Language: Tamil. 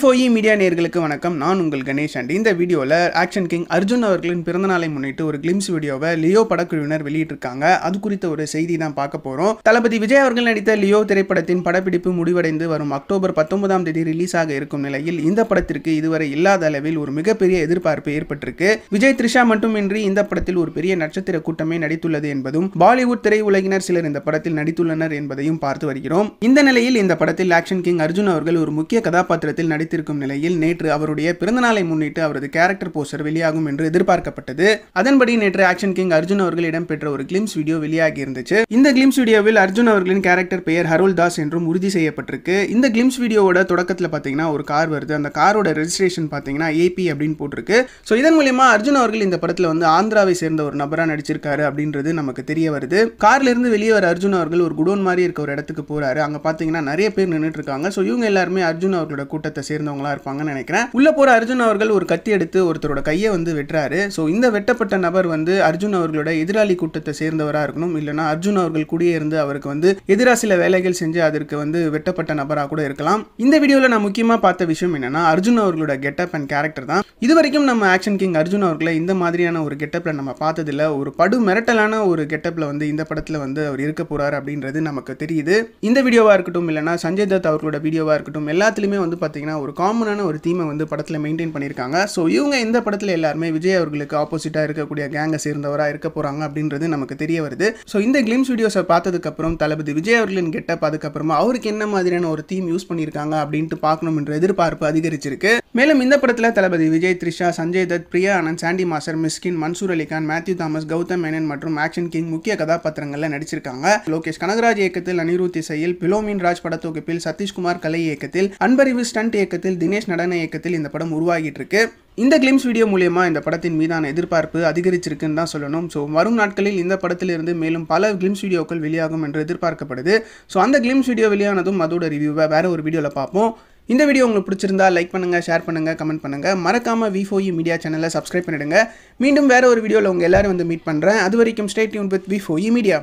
ஃபோஇ மீடியா நேர்களுக்கு வணக்கம் நான் உங்கள் கணேஷ் அண்ட் இந்த வீடியோவில் ஆக்ஷன் கிங் அர்ஜுன் அவர்களின் பிறந்தநாளை முன்னிட்டு ஒரு கிளிம்ஸ் வீடியோவை லியோ படக்குழுவினர் வெளியிட்டிருக்காங்க அது குறித்த ஒரு செய்தி தான் பார்க்க போகிறோம் தளபதி விஜய் அவர்கள் நடித்த லியோ திரைப்படத்தின் படப்பிடிப்பு முடிவடைந்து வரும் அக்டோபர் பத்தொன்பதாம் தேதி ரிலீஸ் ஆக இருக்கும் நிலையில் இந்த படத்திற்கு இதுவரை இல்லாத அளவில் ஒரு மிகப்பெரிய எதிர்பார்ப்பு ஏற்பட்டிருக்கு விஜய் த்ரிஷா மட்டுமின்றி இந்த படத்தில் ஒரு பெரிய நட்சத்திர கூட்டமே நடித்துள்ளது என்பதும் பாலிவுட் திரையுலகினர் சிலர் இந்த படத்தில் நடித்துள்ளனர் என்பதையும் பார்த்து வருகிறோம் இந்த நிலையில் இந்த படத்தில் ஆக்ஷன் கிங் அர்ஜுன் அவர்கள் ஒரு முக்கிய கதாபாத்திரத்தில் நடித்து வைத்திருக்கும் நிலையில் நேற்று அவருடைய பிறந்தநாளை முன்னிட்டு அவரது கேரக்டர் போஸ்டர் வெளியாகும் என்று எதிர்பார்க்கப்பட்டது அதன்படி நேற்று ஆக்ஷன் கிங் அர்ஜுன் அவர்கள் இடம்பெற்ற ஒரு கிளிம்ஸ் வீடியோ வெளியாகி இருந்துச்சு இந்த கிளிம்ஸ் வீடியோவில் அர்ஜுன் அவர்களின் கேரக்டர் பெயர் ஹருல் தாஸ் என்றும் உறுதி செய்யப்பட்டிருக்கு இந்த கிளிம்ஸ் வீடியோவோட தொடக்கத்தில் பார்த்தீங்கன்னா ஒரு கார் வருது அந்த காரோட ரெஜிஸ்ட்ரேஷன் பார்த்தீங்கன்னா ஏபி அப்படின்னு போட்டிருக்கு ஸோ இதன் மூலியமா அர்ஜுன் அவர்கள் இந்த படத்தில் வந்து ஆந்திராவை சேர்ந்த ஒரு நபராக நடிச்சிருக்காரு அப்படின்றது நமக்கு தெரிய வருது கார்ல இருந்து வெளியே வர அர்ஜுன் அவர்கள் ஒரு குடோன் மாதிரி இருக்க ஒரு இடத்துக்கு போறாரு அங்க பாத்தீங்கன்னா நிறைய பேர் நின்றுட்டு இருக்காங்க ஸோ இவங்க எல்லாருமே அர்ஜுன் அவர்களோட கூட்டத்தை சேர்ந்தவங்களா இருப்பாங்கன்னு நினைக்கிறேன் உள்ள போற அர்ஜுன் அவர்கள் ஒரு கத்தி எடுத்து ஒருத்தரோட கையை வந்து வெட்டுறாரு ஸோ இந்த வெட்டப்பட்ட நபர் வந்து அர்ஜுன் அவர்களோட எதிராளி கூட்டத்தை சேர்ந்தவராக இருக்கணும் இல்லைனா அர்ஜுன் அவர்கள் இருந்து அவருக்கு வந்து எதிராக சில வேலைகள் செஞ்சு அதற்கு வந்து வெட்டப்பட்ட நபராக கூட இருக்கலாம் இந்த வீடியோவில் நான் முக்கியமாக பார்த்த விஷயம் என்னன்னா அர்ஜுன் அவர்களோட கெட்டப் அண்ட் கேரக்டர் தான் இது வரைக்கும் நம்ம ஆக்ஷன் கிங் அர்ஜுன் அவர்களை இந்த மாதிரியான ஒரு கெட்டப்பில் நம்ம பார்த்ததில்ல ஒரு படு மிரட்டலான ஒரு கெட்டப்பில் வந்து இந்த படத்தில் வந்து அவர் இருக்க போகிறார் அப்படின்றது நமக்கு தெரியுது இந்த வீடியோவாக இருக்கட்டும் இல்லைனா சஞ்சய் தத் அவர்களோட வீடியோவாக இருக்கட்டும் எல்லாத்துலேயுமே வந்து பார்த்தீங்கன்னா ஒரு ஒரு காமனான ஒரு தீமை வந்து படத்தில் மெயின்டைன் பண்ணியிருக்காங்க ஸோ இவங்க இந்த படத்தில் எல்லாருமே விஜய் அவர்களுக்கு ஆப்போசிட்டாக இருக்கக்கூடிய கேங்கை சேர்ந்தவராக இருக்க போகிறாங்க அப்படின்றது நமக்கு தெரிய வருது ஸோ இந்த கிளிம்ஸ் வீடியோஸை பார்த்ததுக்கப்புறம் தளபதி விஜய் அவர்களின் கெட்டப் அதுக்கப்புறமா அவருக்கு என்ன மாதிரியான ஒரு தீம் யூஸ் பண்ணியிருக்காங்க அப்படின்ட்டு பார்க்கணும்ன்ற எதிர்பார்ப்பு அதிகரிச்சிருக்கு மேலும் இந்த படத்தில் தளபதி விஜய் த்ரிஷா சஞ்சய் தத் பிரியா ஆனந்த் சாண்டி மாஸ்டர் மிஸ்கின் மன்சூர் அலிகான் மேத்யூ தாமஸ் கௌதம் மேனன் மற்றும் ஆக்ஷன் கிங் முக்கிய கதாபாத்திரங்களில் நடிச்சிருக்காங்க லோகேஷ் கனகராஜ் இயக்கத்தில் அனிருத் இசையில் பிலோமின் ராஜ் படத்தொகுப்பில் சதீஷ்குமார் கலை இயக்கத்தில் அன்பறிவு ஸ்டண்ட் இயக்கத்தில் தினேஷ் நடன இயக்கத்தில் இந்த படம் உருவாகிட்டு இருக்கு இந்த கிளிம்ஸ் வீடியோ மூலியமா இந்த படத்தின் மீதான எதிர்பார்ப்பு அதிகரிச்சிருக்குன்னு தான் சொல்லணும் ஸோ வரும் நாட்களில் இந்த படத்திலிருந்து மேலும் பல கிளிம்ஸ் வீடியோக்கள் வெளியாகும் என்று எதிர்பார்க்கப்படுது ஸோ அந்த கிளிம்ஸ் வீடியோ வெளியானதும் அதோட ரிவ்யூவை வேற ஒரு வீடியோவில் பார்ப்போம் இந்த வீடியோ உங்களுக்கு பிடிச்சிருந்தா லைக் பண்ணுங்கள் ஷேர் பண்ணுங்கள் கமெண்ட் பண்ணுங்கள் மறக்காமல் விஃபோஇ மீடியா சேனலை e சப்ஸ்கிரைப் பண்ணிடுங்க மீண்டும் வேறு ஒரு வீடியோவில் உங்கள் எல்லோரும் வந்து மீட் பண்ணுறேன் அது வரைக்கும் ஸ்டேட் யூன் வித் விஃபோஇ மீடியா